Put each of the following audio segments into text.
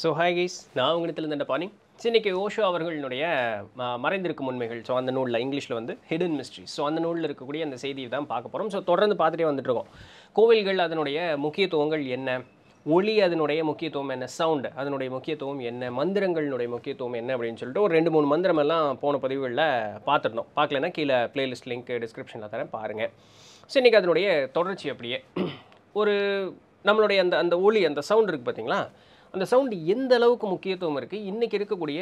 so hi guys நான் உங்களுக்கு இந்த பாணி சின்னக்கு ஓஷோ அவர்களுடைய மறைந்திருக்கும் உண்மைகள் ஸோ அந்த நூலில் இங்கிலீஷில் வந்து ஹிடன் மிஸ்ட்ரி ஸோ அந்த நூலில் இருக்கக்கூடிய அந்த செய்தியை தான் பார்க்க போகிறோம் ஸோ தொடர்ந்து பார்த்துட்டே வந்துட்டுருக்கோம் கோவில்கள் அதனுடைய முக்கியத்துவங்கள் என்ன ஒளி அதனுடைய முக்கியத்துவம் என்ன சவுண்டு அதனுடைய முக்கியத்துவம் என்ன மந்திரங்களுடைய முக்கியத்துவம் என்ன அப்படின்னு சொல்லிட்டு ஒரு ரெண்டு மூணு மந்திரமெல்லாம் போன பதிவுகளில் பார்த்துருந்தோம் பார்க்கலன்னா கீழே பிளேலிஸ்ட் லிங்க் டிஸ்கிரிப்ஷனில் தரேன் பாருங்கள் ஸோ இன்றைக்கி அதனுடைய தொடர்ச்சி அப்படியே ஒரு நம்மளுடைய அந்த அந்த ஒளி அந்த சவுண்ட் இருக்குது பார்த்தீங்களா அந்த சவுண்டு எந்த அளவுக்கு முக்கியத்துவம் இருக்குது இன்றைக்கி இருக்கக்கூடிய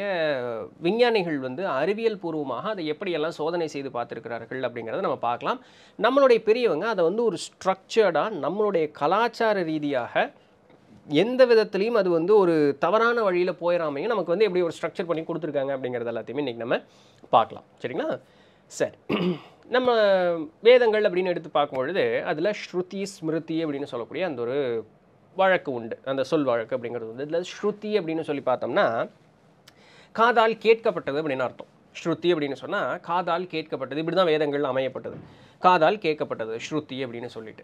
விஞ்ஞானிகள் வந்து அறிவியல் பூர்வமாக அதை எப்படியெல்லாம் சோதனை செய்து பார்த்துருக்கிறார்கள் அப்படிங்கிறத நம்ம பார்க்கலாம் நம்மளுடைய பெரியவங்க அதை வந்து ஒரு ஸ்ட்ரக்சர்டாக நம்மளுடைய கலாச்சார ரீதியாக எந்த விதத்துலேயும் அது வந்து ஒரு தவறான வழியில் போயிடாமையும் நமக்கு வந்து எப்படி ஒரு ஸ்ட்ரக்சர் பண்ணி கொடுத்துருக்காங்க அப்படிங்கிறது எல்லாத்தையுமே இன்றைக்கி நம்ம பார்க்கலாம் சரிங்களா சரி நம்ம வேதங்கள் அப்படின்னு எடுத்து பார்க்கும்பொழுது அதில் ஸ்ருதி ஸ்மிருதி அப்படின்னு சொல்லக்கூடிய அந்த ஒரு வழக்கு உண்டு அந்த சொல் வழக்கு அப்படிங்கிறது வந்து இதில் ஸ்ருதி அப்படின்னு சொல்லி பார்த்தோம்னா காதால் கேட்கப்பட்டது அப்படின்னு அர்த்தம் ஸ்ருதி அப்படின்னு சொன்னால் காதால் கேட்கப்பட்டது இப்படி தான் வேதங்கள் அமையப்பட்டது காதால் கேட்கப்பட்டது ஸ்ருதி அப்படின்னு சொல்லிட்டு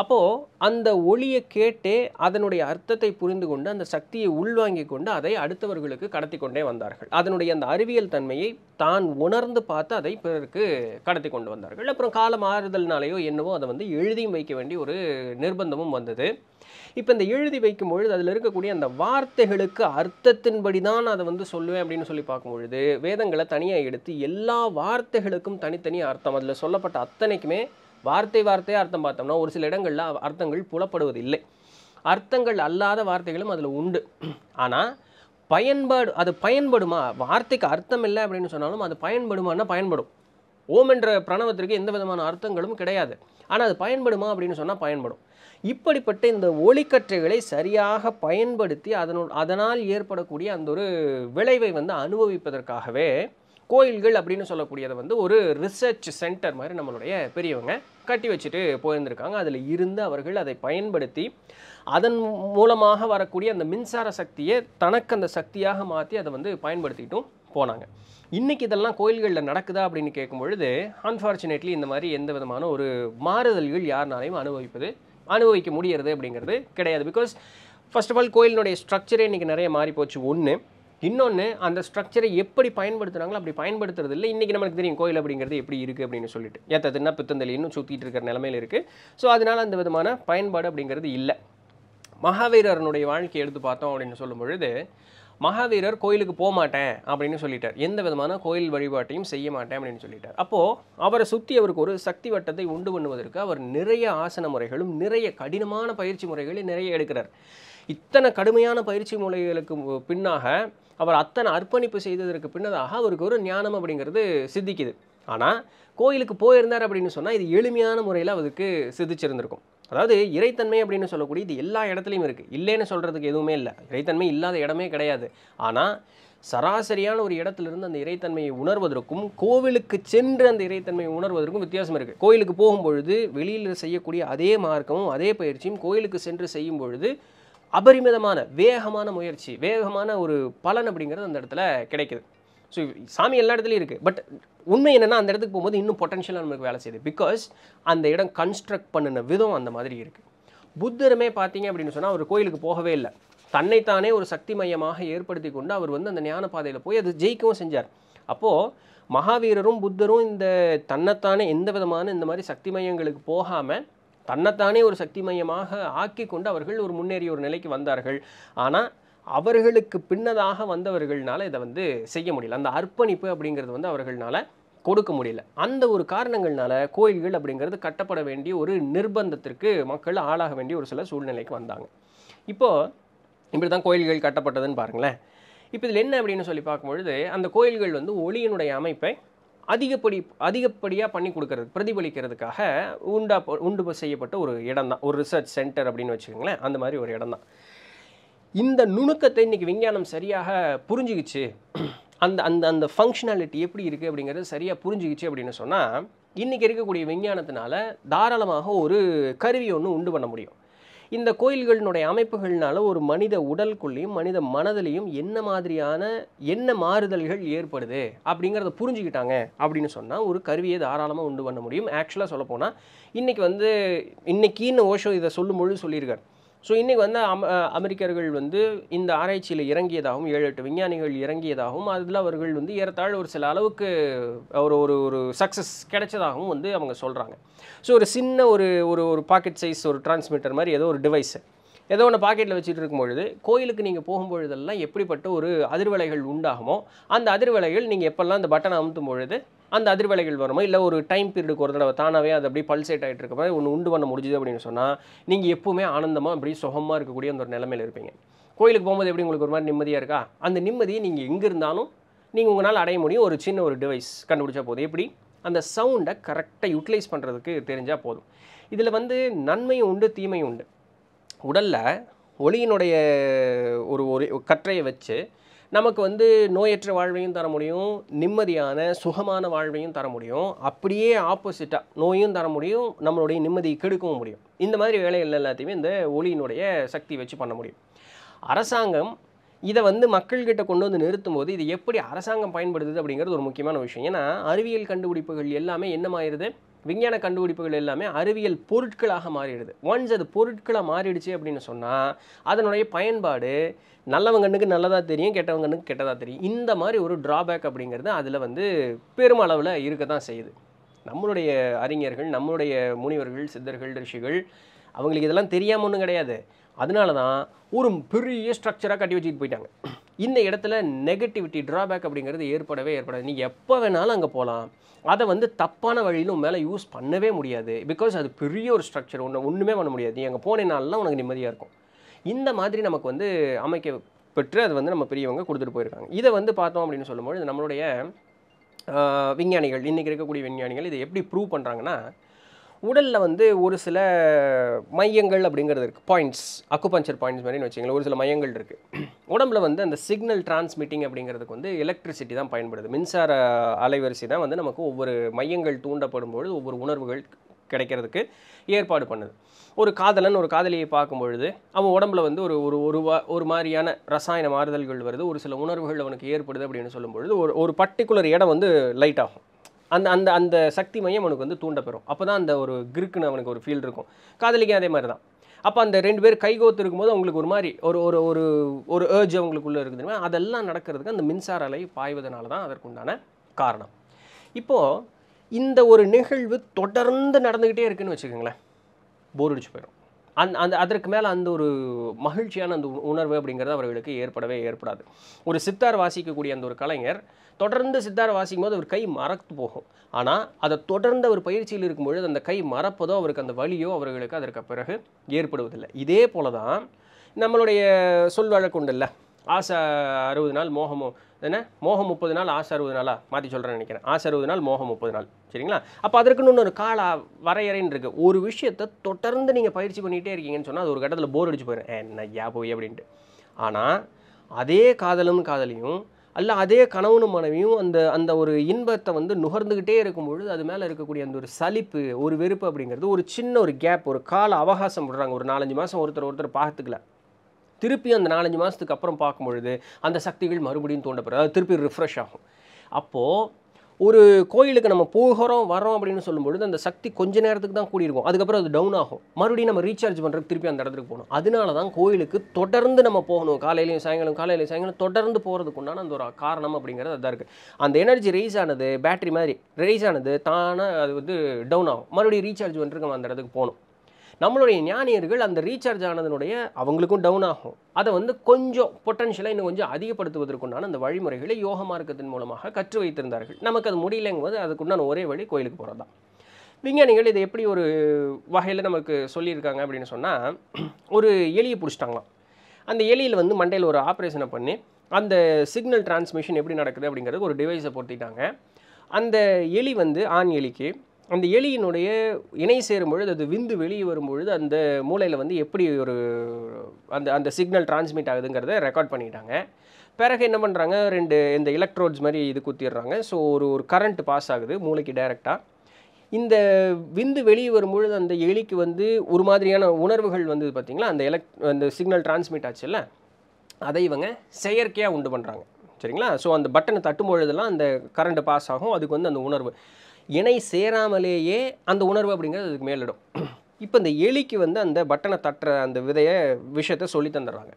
அப்போது அந்த ஒளியை கேட்டே அதனுடைய அர்த்தத்தை புரிந்து கொண்டு அந்த சக்தியை உள்வாங்கி கொண்டு அதை அடுத்தவர்களுக்கு கடத்தி கொண்டே வந்தார்கள் அதனுடைய அந்த அறிவியல் தன்மையை தான் உணர்ந்து பார்த்து அதை பிறருக்கு கடத்தி கொண்டு வந்தார்கள் அப்புறம் காலம் ஆறுதல்னாலேயோ என்னவோ அதை வந்து எழுதியும் வைக்க வேண்டிய ஒரு நிர்பந்தமும் வந்தது இப்போ இந்த எழுதி வைக்கும் பொழுது அதில் இருக்கக்கூடிய அந்த வார்த்தைகளுக்கு அர்த்தத்தின்படி தான் அதை வந்து சொல்லுவேன் அப்படின்னு சொல்லி பார்க்கும் பொழுது வேதங்களை தனியாக எடுத்து எல்லா வார்த்தைகளுக்கும் தனித்தனி அர்த்தம் அதில் சொல்லப்பட்ட அத்தனைக்குமே வார்த்தை வார்த்தையாக அர்த்தம் பார்த்தோம்னா ஒரு சில இடங்களில் அர்த்தங்கள் புலப்படுவதில்லை அர்த்தங்கள் அல்லாத வார்த்தைகளும் அதில் உண்டு ஆனால் பயன்பாடு அது பயன்படுமா வார்த்தைக்கு அர்த்தம் இல்லை அப்படின்னு சொன்னாலும் அது பயன்படுமான்னா பயன்படும் ஓம் என்ற பிரணவத்திற்கு எந்த விதமான அர்த்தங்களும் கிடையாது ஆனால் அது பயன்படுமா அப்படின்னு சொன்னால் பயன்படும் இப்படிப்பட்ட இந்த ஒளிக்கற்றைகளை சரியாக பயன்படுத்தி அதனு அதனால் ஏற்படக்கூடிய அந்த ஒரு விளைவை வந்து அனுபவிப்பதற்காகவே கோயில்கள் அப்படின்னு சொல்லக்கூடியதை வந்து ஒரு ரிசர்ச் சென்டர் மாதிரி நம்மளுடைய பெரியவங்க கட்டி வச்சுட்டு போயிருந்திருக்காங்க அதில் இருந்து அவர்கள் அதை பயன்படுத்தி அதன் மூலமாக வரக்கூடிய அந்த மின்சார சக்தியை தனக்கு அந்த சக்தியாக மாற்றி அதை வந்து பயன்படுத்திட்டும் போனாங்க இன்றைக்கி இதெல்லாம் கோயில்களில் நடக்குதா அப்படின்னு கேட்கும் பொழுது அன்ஃபார்ச்சுனேட்லி இந்த மாதிரி எந்த விதமான ஒரு மாறுதல்கள் யாருனாலையும் அனுபவிப்பது அனுபவிக்க முடியறது அப்படிங்கிறது கிடையாது பிகாஸ் ஃபர்ஸ்ட் ஆஃப் ஆல் கோயிலினுடைய ஸ்ட்ரக்சரே இன்றைக்கி நிறைய மாறி போச்சு ஒன்று இன்னொன்று அந்த ஸ்ட்ரக்சரை எப்படி பயன்படுத்துகிறாங்களோ அப்படி பயன்படுத்துறது இல்லை இன்றைக்கி நமக்கு தெரியும் கோயில் அப்படிங்கிறது எப்படி இருக்குது அப்படின்னு சொல்லிட்டு ஏற்ற தின்னா பித்தந்தலி இன்னும் சுற்றிட்டு இருக்கிற நிலமையில் இருக்குது ஸோ அதனால் அந்த விதமான பயன்பாடு அப்படிங்கிறது இல்லை மகாவீரனுடைய வாழ்க்கையை எடுத்து பார்த்தோம் அப்படின்னு சொல்லும் பொழுது மகாவீரர் கோயிலுக்கு போக மாட்டேன் அப்படின்னு சொல்லிட்டார் எந்த விதமான கோயில் வழிபாட்டையும் செய்ய மாட்டேன் அப்படின்னு சொல்லிட்டார் அப்போது அவரை சுற்றி அவருக்கு ஒரு சக்தி வட்டத்தை உண்டு பண்ணுவதற்கு அவர் நிறைய ஆசன முறைகளும் நிறைய கடினமான பயிற்சி முறைகளை நிறைய எடுக்கிறார் இத்தனை கடுமையான பயிற்சி முறைகளுக்கு பின்னாக அவர் அத்தனை அர்ப்பணிப்பு செய்ததற்கு பின்னதாக அவருக்கு ஒரு ஞானம் அப்படிங்கிறது சித்திக்குது ஆனால் கோயிலுக்கு போயிருந்தார் அப்படின்னு சொன்னால் இது எளிமையான முறையில் அவருக்கு சிதிச்சிருந்திருக்கும் அதாவது இறைத்தன்மை அப்படின்னு சொல்லக்கூடிய இது எல்லா இடத்துலையும் இருக்குது இல்லைன்னு சொல்கிறதுக்கு எதுவுமே இல்லை இறைத்தன்மை இல்லாத இடமே கிடையாது ஆனால் சராசரியான ஒரு இடத்துலேருந்து அந்த இறைத்தன்மையை உணர்வதற்கும் கோவிலுக்கு சென்று அந்த இறைத்தன்மையை உணர்வதற்கும் வித்தியாசம் இருக்குது கோயிலுக்கு போகும்பொழுது வெளியில் செய்யக்கூடிய அதே மார்க்கமும் அதே பயிற்சியும் கோயிலுக்கு சென்று செய்யும் பொழுது அபரிமிதமான வேகமான முயற்சி வேகமான ஒரு பலன் அப்படிங்கிறது அந்த இடத்துல கிடைக்குது ஸோ சாமி எல்லா இடத்துலையும் இருக்குது பட் உண்மை என்னென்னா அந்த இடத்துக்கு போகும்போது இன்னும் பொட்டன்ஷியலாக நமக்கு வேலை செய்யுது பிகாஸ் அந்த இடம் கன்ஸ்ட்ரக்ட் பண்ணின விதம் அந்த மாதிரி இருக்குது புத்தருமே பார்த்தீங்க அப்படின்னு சொன்னால் அவர் கோயிலுக்கு போகவே இல்லை தன்னைத்தானே ஒரு சக்தி மையமாக ஏற்படுத்தி கொண்டு அவர் வந்து அந்த ஞான பாதையில் போய் அது ஜெயிக்கவும் செஞ்சார் அப்போது மகாவீரரும் புத்தரும் இந்த தன்னைத்தானே எந்த விதமான இந்த மாதிரி சக்தி மையங்களுக்கு போகாமல் தன்னைத்தானே ஒரு சக்தி மையமாக ஆக்கி கொண்டு அவர்கள் ஒரு முன்னேறிய ஒரு நிலைக்கு வந்தார்கள் ஆனால் அவர்களுக்கு பின்னதாக வந்தவர்களால் இதை வந்து செய்ய முடியல அந்த அர்ப்பணிப்பு அப்படிங்கிறது வந்து அவர்களால் கொடுக்க முடியல அந்த ஒரு காரணங்கள்னால கோயில்கள் அப்படிங்கிறது கட்டப்பட வேண்டிய ஒரு நிர்பந்தத்திற்கு மக்கள் ஆளாக வேண்டிய ஒரு சில சூழ்நிலைக்கு வந்தாங்க இப்போது இப்படி தான் கோயில்கள் கட்டப்பட்டதுன்னு பாருங்களேன் இப்போ இதில் என்ன அப்படின்னு சொல்லி பார்க்கும்பொழுது அந்த கோயில்கள் வந்து ஒளியினுடைய அமைப்பை அதிகப்படி அதிகப்படியாக பண்ணி கொடுக்கறது பிரதிபலிக்கிறதுக்காக உண்டா உண்டு செய்யப்பட்ட ஒரு இடம் தான் ஒரு ரிசர்ச் சென்டர் அப்படின்னு வச்சுக்கோங்களேன் அந்த மாதிரி ஒரு இடம் தான் இந்த நுணுக்கத்தை இன்றைக்கி விஞ்ஞானம் சரியாக புரிஞ்சுக்கிச்சு அந்த அந்த அந்த ஃபங்க்ஷனாலிட்டி எப்படி இருக்குது அப்படிங்கிறது சரியாக புரிஞ்சுக்கிச்சு அப்படின்னு சொன்னால் இன்றைக்கி இருக்கக்கூடிய விஞ்ஞானத்தினால தாராளமாக ஒரு கருவி ஒன்று உண்டு பண்ண முடியும் இந்த கோயில்களினுடைய அமைப்புகள்னால ஒரு மனித உடலுக்குள்ளேயும் மனித மனதிலையும் என்ன மாதிரியான என்ன மாறுதல்கள் ஏற்படுது அப்படிங்கிறத புரிஞ்சுக்கிட்டாங்க அப்படின்னு சொன்னால் ஒரு கருவியை தாராளமாக உண்டு பண்ண முடியும் ஆக்சுவலாக சொல்லப்போனால் இன்றைக்கி வந்து இன்றைக்கின்னு ஓஷோ இதை சொல்லும் பொழுது சொல்லியிருக்கேன் ஸோ இன்றைக்கி வந்து அம அமெரிக்கர்கள் வந்து இந்த ஆராய்ச்சியில் இறங்கியதாகவும் ஏழு எட்டு விஞ்ஞானிகள் இறங்கியதாகவும் அதில் அவர்கள் வந்து ஏறத்தாழ் ஒரு சில அளவுக்கு ஒரு ஒரு ஒரு சக்ஸஸ் கிடைச்சதாகவும் வந்து அவங்க சொல்கிறாங்க ஸோ ஒரு சின்ன ஒரு ஒரு ஒரு பாக்கெட் சைஸ் ஒரு டிரான்ஸ்மிட்டர் மாதிரி ஏதோ ஒரு டிவைஸு ஏதோ ஒன்று பாக்கெட்டில் வச்சுட்டு இருக்கும்பொழுது கோயிலுக்கு நீங்கள் போகும்பொழுதெல்லாம் எப்படிப்பட்ட ஒரு அதிர்வலைகள் உண்டாகுமோ அந்த அதிர்வலைகள் நீங்கள் எப்போல்லாம் அந்த பட்டனை அமுத்தும் பொழுது அந்த அதிர்வலைகள் வருமா இல்லை ஒரு டைம் பீரியடுக்கு ஒரு தடவை தானாகவே அது அப்படியே பல்சேட் ஆகிட்டு இருக்க மாதிரி ஒன்று உண்டு பண்ண முடிஞ்சுது அப்படின்னு சொன்னால் நீங்கள் எப்போவுமே ஆனந்தமாக அப்படி சுகமாக இருக்கக்கூடிய அந்த ஒரு நிலமையில் இருப்பீங்க கோயிலுக்கு போகும்போது எப்படி உங்களுக்கு ஒரு மாதிரி நிம்மதியாக இருக்கா அந்த நிம்மதியை நீங்கள் எங்கே இருந்தாலும் நீங்கள் உங்களால் அடைய முடியும் ஒரு சின்ன ஒரு டிவைஸ் கண்டுபிடிச்சா போதும் எப்படி அந்த சவுண்டை கரெக்டாக யூட்டிலைஸ் பண்ணுறதுக்கு தெரிஞ்சால் போதும் இதில் வந்து நன்மையும் உண்டு தீமையும் உண்டு உடலில் ஒளியினுடைய ஒரு ஒரு கற்றையை வச்சு நமக்கு வந்து நோயற்ற வாழ்வையும் தர முடியும் நிம்மதியான சுகமான வாழ்வையும் தர முடியும் அப்படியே ஆப்போசிட்டாக நோயும் தர முடியும் நம்மளுடைய நிம்மதியை கெடுக்கவும் முடியும் இந்த மாதிரி வேலைகள் எல்லாத்தையுமே இந்த ஒளியினுடைய சக்தி வச்சு பண்ண முடியும் அரசாங்கம் இதை வந்து மக்கள்கிட்ட கொண்டு வந்து நிறுத்தும் போது இது எப்படி அரசாங்கம் பயன்படுத்துது அப்படிங்கிறது ஒரு முக்கியமான விஷயம் ஏன்னா அறிவியல் கண்டுபிடிப்புகள் எல்லாமே என்னமாயிருது விஞ்ஞான கண்டுபிடிப்புகள் எல்லாமே அறிவியல் பொருட்களாக மாறிடுது ஒன்ஸ் அது பொருட்களாக மாறிடுச்சு அப்படின்னு சொன்னால் அதனுடைய பயன்பாடு நல்லவங்க நல்லதாக தெரியும் கெட்டவங்க கெட்டதாக தெரியும் இந்த மாதிரி ஒரு ட்ராபேக் அப்படிங்கிறது அதில் வந்து பெருமளவில் இருக்க தான் செய்யுது நம்மளுடைய அறிஞர்கள் நம்மளுடைய முனிவர்கள் சித்தர்கள் ரிஷிகள் அவங்களுக்கு இதெல்லாம் தெரியாமல் ஒன்றும் கிடையாது அதனால தான் ஒரு பெரிய ஸ்ட்ரக்சராக கட்டி வச்சுக்கிட்டு போயிட்டாங்க இந்த இடத்துல நெகட்டிவிட்டி ட்ராபேக் அப்படிங்கிறது ஏற்படவே ஏற்படாது நீ எப்போ வேணாலும் அங்கே போகலாம் அதை வந்து தப்பான வழியிலும் மேலே யூஸ் பண்ணவே முடியாது பிகாஸ் அது பெரிய ஒரு ஸ்ட்ரக்சர் ஒன்று ஒன்றுமே பண்ண முடியாது நீ அங்கே போனேனாலாம் உனக்கு நிம்மதியாக இருக்கும் இந்த மாதிரி நமக்கு வந்து அமைக்க பெற்று அது வந்து நம்ம பெரியவங்க கொடுத்துட்டு போயிருக்காங்க இதை வந்து பார்த்தோம் அப்படின்னு சொல்லும்போது நம்மளுடைய விஞ்ஞானிகள் இன்றைக்கி இருக்கக்கூடிய விஞ்ஞானிகள் இதை எப்படி ப்ரூவ் பண்ணுறாங்கன்னா உடலில் வந்து ஒரு சில மையங்கள் அப்படிங்கிறது இருக்குது பாயிண்ட்ஸ் அக்குபஞ்சர் பாயிண்ட்ஸ் மாதிரி வச்சிங்களேன் ஒரு சில மையங்கள் இருக்குது உடம்புல வந்து அந்த சிக்னல் டிரான்ஸ்மிட்டிங் அப்படிங்கிறதுக்கு வந்து எலக்ட்ரிசிட்டி தான் பயன்படுது மின்சார அலைவரிசை தான் வந்து நமக்கு ஒவ்வொரு மையங்கள் தூண்டப்படும் பொழுது ஒவ்வொரு உணர்வுகள் கிடைக்கிறதுக்கு ஏற்பாடு பண்ணுது ஒரு காதலன் ஒரு காதலியை பார்க்கும் பொழுது அவன் உடம்புல வந்து ஒரு ஒரு ஒரு ஒரு மாதிரியான ரசாயன மாறுதல்கள் வருது ஒரு சில உணர்வுகள் அவனுக்கு ஏற்படுது அப்படின்னு சொல்லும் பொழுது ஒரு ஒரு பர்டிகுலர் இடம் வந்து லைட் ஆகும் அந்த அந்த அந்த சக்தி மையம் அவனுக்கு வந்து தூண்ட பெறும் அப்போ தான் அந்த ஒரு கிருக்குன்னு அவனுக்கு ஒரு ஃபீல் இருக்கும் காதலிக்கும் அதே மாதிரி தான் அப்போ அந்த ரெண்டு பேர் கைகோத்து இருக்கும்போது அவங்களுக்கு ஒரு மாதிரி ஒரு ஒரு ஒரு ஒரு ஏர்ஜ் அவங்களுக்குள்ளே இருக்குது அதெல்லாம் நடக்கிறதுக்கு அந்த மின்சார அலை பாய்வதனால தான் அதற்குண்டான காரணம் இப்போது இந்த ஒரு நிகழ்வு தொடர்ந்து நடந்துக்கிட்டே இருக்குன்னு வச்சுக்கோங்களேன் போர் அடிச்சு போயிடும் அந் அந்த அதற்கு மேலே அந்த ஒரு மகிழ்ச்சியான அந்த உணர்வு அப்படிங்கிறது அவர்களுக்கு ஏற்படவே ஏற்படாது ஒரு சித்தார் வாசிக்கக்கூடிய அந்த ஒரு கலைஞர் தொடர்ந்து சித்தார் வாசிக்கும் போது அவர் கை மறத்து போகும் ஆனால் அதை தொடர்ந்து அவர் பயிற்சியில் இருக்கும்பொழுது அந்த கை மறப்பதோ அவருக்கு அந்த வழியோ அவர்களுக்கு அதற்கு பிறகு ஏற்படுவதில்லை இதே போல தான் நம்மளுடைய சொல் இல்லை ஆசை அறுபது நாள் மோகம் என்ன மோகம் முப்பது நாள் ஆசை அறுபது நாளா மாற்றி சொல்கிறேன் நினைக்கிறேன் ஆசை அறுபது நாள் மோகம் முப்பது நாள் சரிங்களா அப்போ அதற்குன்னு இன்னொரு கால வரையறைன்னு இருக்குது ஒரு விஷயத்தை தொடர்ந்து நீங்கள் பயிற்சி பண்ணிகிட்டே இருக்கீங்கன்னு சொன்னால் அது ஒரு கட்டத்தில் போர் அடிச்சு போயிடும் என்ன யா போய் அப்படின்ட்டு ஆனால் அதே காதலும் காதலியும் அல்ல அதே கணவனு மனைவியும் அந்த அந்த ஒரு இன்பத்தை வந்து நுகர்ந்துக்கிட்டே இருக்கும் பொழுது அது மேலே இருக்கக்கூடிய அந்த ஒரு சலிப்பு ஒரு வெறுப்பு அப்படிங்கிறது ஒரு சின்ன ஒரு கேப் ஒரு கால அவகாசம் விடுறாங்க ஒரு நாலஞ்சு மாதம் ஒருத்தர் ஒருத்தர் பார்த்துக்கல திருப்பி அந்த நாலஞ்சு மாதத்துக்கு அப்புறம் பார்க்கும் பொழுது அந்த சக்திகள் மறுபடியும் தோண்டப்படுது அது திருப்பி ரிஃப்ரெஷ் ஆகும் அப்போது ஒரு கோயிலுக்கு நம்ம போகிறோம் வரோம் அப்படின்னு சொல்லும்பொழுது அந்த சக்தி கொஞ்ச நேரத்துக்கு தான் கூடியிருக்கும் அதுக்கப்புறம் அது டவுன் ஆகும் மறுபடியும் நம்ம ரீசார்ஜ் பண்ணுறதுக்கு திருப்பி அந்த இடத்துக்கு போகணும் அதனால தான் கோயிலுக்கு தொடர்ந்து நம்ம போகணும் காலையிலையும் சாயங்காலம் காலையிலையும் சாயங்காலம் தொடர்ந்து போகிறதுக்கு உண்டான அந்த ஒரு காரணம் அப்படிங்கிறது அதான் இருக்குது அந்த எனர்ஜி ரைஸ் ஆனது பேட்டரி மாதிரி ரைஸ் ஆனது தானே அது வந்து டவுன் ஆகும் மறுபடியும் ரீசார்ஜ் பண்ணுறதுக்கு நம்ம அந்த இடத்துக்கு போகணும் நம்மளுடைய ஞானியர்கள் அந்த ரீசார்ஜ் ஆனதனுடைய அவங்களுக்கும் டவுன் ஆகும் அதை வந்து கொஞ்சம் பொட்டன்ஷியலாக இன்னும் கொஞ்சம் அதிகப்படுத்துவதற்குண்டான அந்த வழிமுறைகளை யோக மார்க்கத்தின் மூலமாக கற்று வைத்திருந்தார்கள் நமக்கு அது முடியலைங்கும்போது அதுக்குண்டான ஒரே வழி கோயிலுக்கு போகிறது தான் விஞ்ஞானிகள் இதை எப்படி ஒரு வகையில் நமக்கு சொல்லியிருக்காங்க அப்படின்னு சொன்னால் ஒரு எலியை பிடிச்சிட்டாங்களாம் அந்த எலியில் வந்து மண்டையில் ஒரு ஆப்ரேஷனை பண்ணி அந்த சிக்னல் டிரான்ஸ்மிஷன் எப்படி நடக்குது அப்படிங்கிறது ஒரு டிவைஸை பொருத்திட்டாங்க அந்த எலி வந்து ஆண் எலிக்கு அந்த எலியினுடைய இணை சேரும் பொழுது அது விந்து வெளியே வரும் பொழுது அந்த மூளையில் வந்து எப்படி ஒரு அந்த அந்த சிக்னல் டிரான்ஸ்மிட் ஆகுதுங்கிறத ரெக்கார்ட் பண்ணிட்டாங்க பிறகு என்ன பண்ணுறாங்க ரெண்டு இந்த எலக்ட்ரோட்ஸ் மாதிரி இது குத்திடுறாங்க ஸோ ஒரு ஒரு கரண்ட் பாஸ் ஆகுது மூளைக்கு டைரெக்டாக இந்த விந்து வெளியே வரும்பொழுது அந்த எலிக்கு வந்து ஒரு மாதிரியான உணர்வுகள் வந்து பார்த்திங்களா அந்த எலக் அந்த சிக்னல் டிரான்ஸ்மிட் ஆச்சுல்ல அதை இவங்க செயற்கையாக உண்டு பண்ணுறாங்க சரிங்களா ஸோ அந்த பட்டனை தட்டும் பொழுதுலாம் அந்த கரண்ட் பாஸ் ஆகும் அதுக்கு வந்து அந்த உணர்வு இணை சேராமலேயே அந்த உணர்வு அப்படிங்கிறது அதுக்கு மேலிடும் இப்போ இந்த எலிக்கு வந்து அந்த பட்டனை தட்டுற அந்த விதையை விஷயத்த சொல்லி தந்துடுறாங்க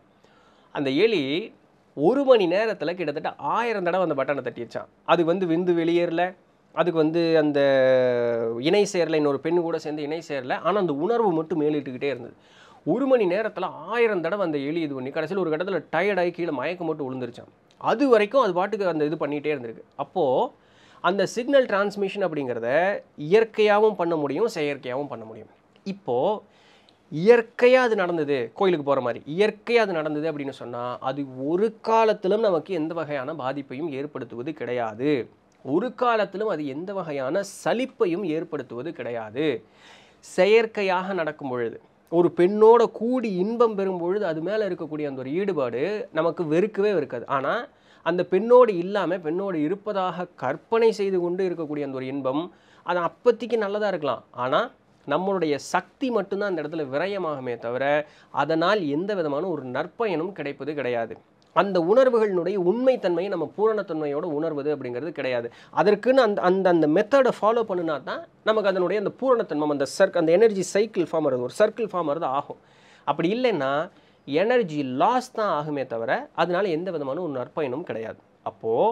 அந்த எலி ஒரு மணி நேரத்தில் கிட்டத்தட்ட ஆயிரம் தடவை அந்த பட்டனை தட்டிடுச்சான் அது வந்து விந்து வெளியேறல அதுக்கு வந்து அந்த இணை சேரலை இன்னொரு பெண் கூட சேர்ந்து இணை சேரலை ஆனால் அந்த உணர்வு மட்டும் மேலிட்டுக்கிட்டே இருந்தது ஒரு மணி நேரத்தில் ஆயிரம் தடவை அந்த எலி இது பண்ணி கடைசியில் ஒரு கட்டத்தில் டயர்டாகி கீழே மயக்கம் மட்டும் விழுந்துருச்சான் அது வரைக்கும் அது பாட்டுக்கு அந்த இது பண்ணிகிட்டே இருந்திருக்கு அப்போது அந்த சிக்னல் டிரான்ஸ்மிஷன் அப்படிங்கிறத இயற்கையாகவும் பண்ண முடியும் செயற்கையாகவும் பண்ண முடியும் இப்போது இயற்கையாக அது நடந்தது கோயிலுக்கு போகிற மாதிரி இயற்கையாக அது நடந்தது அப்படின்னு சொன்னால் அது ஒரு காலத்திலும் நமக்கு எந்த வகையான பாதிப்பையும் ஏற்படுத்துவது கிடையாது ஒரு காலத்திலும் அது எந்த வகையான சலிப்பையும் ஏற்படுத்துவது கிடையாது செயற்கையாக நடக்கும் பொழுது ஒரு பெண்ணோட கூடி இன்பம் பெறும் பொழுது அது மேலே இருக்கக்கூடிய அந்த ஒரு ஈடுபாடு நமக்கு வெறுக்கவே இருக்காது ஆனால் அந்த பெண்ணோடு இல்லாமல் பெண்ணோடு இருப்பதாக கற்பனை செய்து கொண்டு இருக்கக்கூடிய அந்த ஒரு இன்பம் அது அப்போத்திக்கு நல்லதாக இருக்கலாம் ஆனால் நம்மளுடைய சக்தி மட்டும்தான் அந்த இடத்துல விரயமாகுமே தவிர அதனால் எந்த விதமான ஒரு நற்பயனும் கிடைப்பது கிடையாது அந்த உணர்வுகளினுடைய உண்மைத்தன்மையை நம்ம பூரணத்தன்மையோட உணர்வது அப்படிங்கிறது கிடையாது அதற்குன்னு அந்த அந்த அந்த மெத்தடை ஃபாலோ பண்ணினா தான் நமக்கு அதனுடைய அந்த பூரணத்தன்மம் அந்த சர்க் அந்த எனர்ஜி சைக்கிள் ஃபார்ம் வருது ஒரு சர்க்கிள் ஃபார்ம் வருது ஆகும் அப்படி இல்லைன்னா எனர்ஜி லாஸ் தான் ஆகுமே தவிர அதனால் எந்த விதமான ஒரு நற்பயனும் கிடையாது அப்போது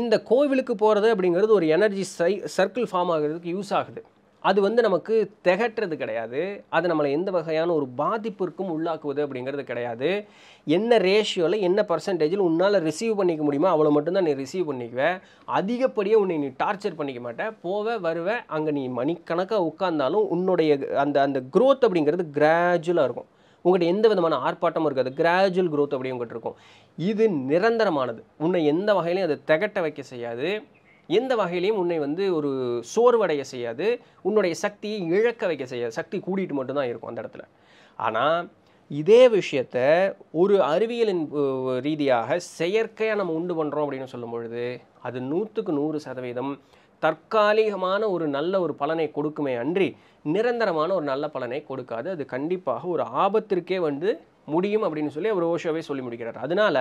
இந்த கோவிலுக்கு போகிறது அப்படிங்கிறது ஒரு எனர்ஜி சை சர்க்கிள் ஃபார்ம் ஆகிறதுக்கு யூஸ் ஆகுது அது வந்து நமக்கு திகட்டுறது கிடையாது அது நம்மளை எந்த வகையான ஒரு பாதிப்பிற்கும் உள்ளாக்குவது அப்படிங்கிறது கிடையாது என்ன ரேஷியோவில் என்ன பர்சன்டேஜில் உன்னால் ரிசீவ் பண்ணிக்க முடியுமோ அவ்வளோ மட்டும்தான் நீ ரிசீவ் பண்ணிக்குவேன் அதிகப்படியாக உன்னை நீ டார்ச்சர் பண்ணிக்க மாட்டேன் போவ வருவ அங்கே நீ மணிக்கணக்காக உட்காந்தாலும் உன்னுடைய அந்த அந்த க்ரோத் அப்படிங்கிறது கிராஜுவலாக இருக்கும் உங்கள்கிட்ட எந்த விதமான ஆர்ப்பாட்டமும் இருக்காது கிராஜுவல் க்ரோத் அப்படி உங்கள்கிட்ட இருக்கும் இது நிரந்தரமானது உன்னை எந்த வகையிலையும் அதை திகட்ட வைக்க செய்யாது எந்த வகையிலையும் உன்னை வந்து ஒரு சோர்வடைய செய்யாது உன்னுடைய சக்தியை இழக்க வைக்க செய்யாது சக்தி கூடிட்டு மட்டும்தான் இருக்கும் அந்த இடத்துல ஆனால் இதே விஷயத்த ஒரு அறிவியலின் ரீதியாக செயற்கையாக நம்ம உண்டு பண்ணுறோம் அப்படின்னு சொல்லும் பொழுது அது நூற்றுக்கு நூறு சதவீதம் தற்காலிகமான ஒரு நல்ல ஒரு பலனை கொடுக்குமே அன்றி நிரந்தரமான ஒரு நல்ல பலனை கொடுக்காது அது கண்டிப்பாக ஒரு ஆபத்திற்கே வந்து முடியும் அப்படின்னு சொல்லி அவர் ஓஷோவே சொல்லி முடிக்கிறார் அதனால்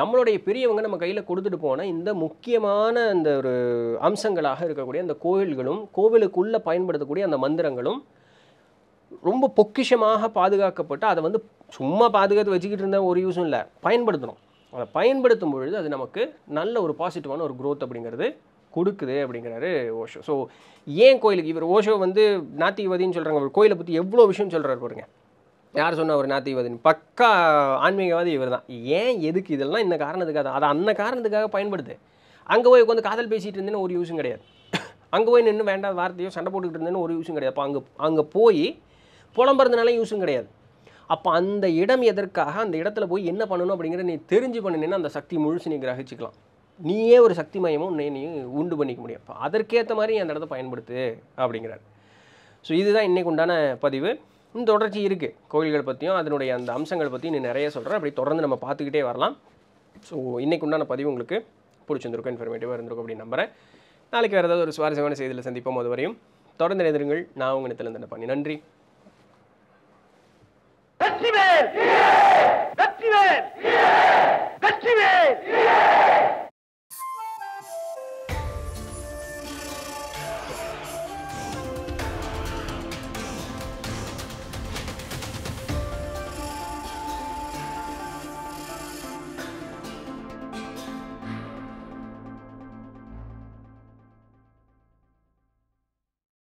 நம்மளுடைய பெரியவங்க நம்ம கையில் கொடுத்துட்டு போனால் இந்த முக்கியமான அந்த ஒரு அம்சங்களாக இருக்கக்கூடிய அந்த கோவில்களும் கோவிலுக்குள்ளே பயன்படுத்தக்கூடிய அந்த மந்திரங்களும் ரொம்ப பொக்கிஷமாக பாதுகாக்கப்பட்டு அதை வந்து சும்மா பாதுகாத்து வச்சுக்கிட்டு இருந்த ஒரு யூஸும் இல்லை பயன்படுத்தணும் அதை பயன்படுத்தும் பொழுது அது நமக்கு நல்ல ஒரு பாசிட்டிவான ஒரு க்ரோத் அப்படிங்கிறது கொடுக்குது அப்படிங்கிறாரு ஓஷோ ஸோ ஏன் கோயிலுக்கு இவர் ஓஷோ வந்து நாத்திகவாதின்னு சொல்கிறாங்க அவர் கோயிலை பற்றி எவ்வளோ விஷயம் சொல்கிறார் பாருங்க யார் சொன்ன அவர் நாத்திகவாதின்னு பக்கா ஆன்மீகவாதி இவர் தான் ஏன் எதுக்கு இதெல்லாம் இந்த காரணத்துக்காக அது அந்த காரணத்துக்காக பயன்படுது அங்கே போய் உட்காந்து காதல் பேசிகிட்டு இருந்தேன்னு ஒரு யூஸும் கிடையாது அங்கே போய் நின்று வேண்டாத வார்த்தையோ சண்டை போட்டுக்கிட்டு இருந்தேன்னு ஒரு யூஸும் கிடையாது அப்போ அங்கே அங்கே போய் புலம்புறதுனால யூஸும் கிடையாது அப்போ அந்த இடம் எதற்காக அந்த இடத்துல போய் என்ன பண்ணணும் அப்படிங்கிற நீ தெரிஞ்சு பண்ணினேன்னா அந்த சக்தி முழுசு நீ கிரகிச்சிக்கலாம் நீயே ஒரு சக்தி மயமும் உன்னை நீ உண்டு பண்ணிக்க முடியும் அப்போ அதற்கேற்ற மாதிரி அந்த இடத்த பயன்படுத்து அப்படிங்கிறார் ஸோ இதுதான் இன்றைக்கு உண்டான பதிவு இன்னும் தொடர்ச்சி இருக்குது கோயில்கள் பற்றியும் அதனுடைய அந்த அம்சங்கள் பற்றி நீ நிறைய சொல்கிறேன் அப்படி தொடர்ந்து நம்ம பார்த்துக்கிட்டே வரலாம் ஸோ இன்றைக்கு உண்டான பதிவு உங்களுக்கு பிடிச்சிருந்துருக்கும் இன்ஃபர்மேட்டிவாக இருந்திருக்கும் அப்படின்னு நம்புகிறேன் நாளைக்கு வேறு ஏதாவது ஒரு சுவாரஸ்யமான செய்தியில் சந்திப்போம் அது வரையும் தொடர்ந்து நினைந்திருங்கள் நான் உங்கள் நிலத்திலிருந்து பண்ணி நன்றி வெற்றிவேல் வெற்றிவேல் வெற்றிவேல்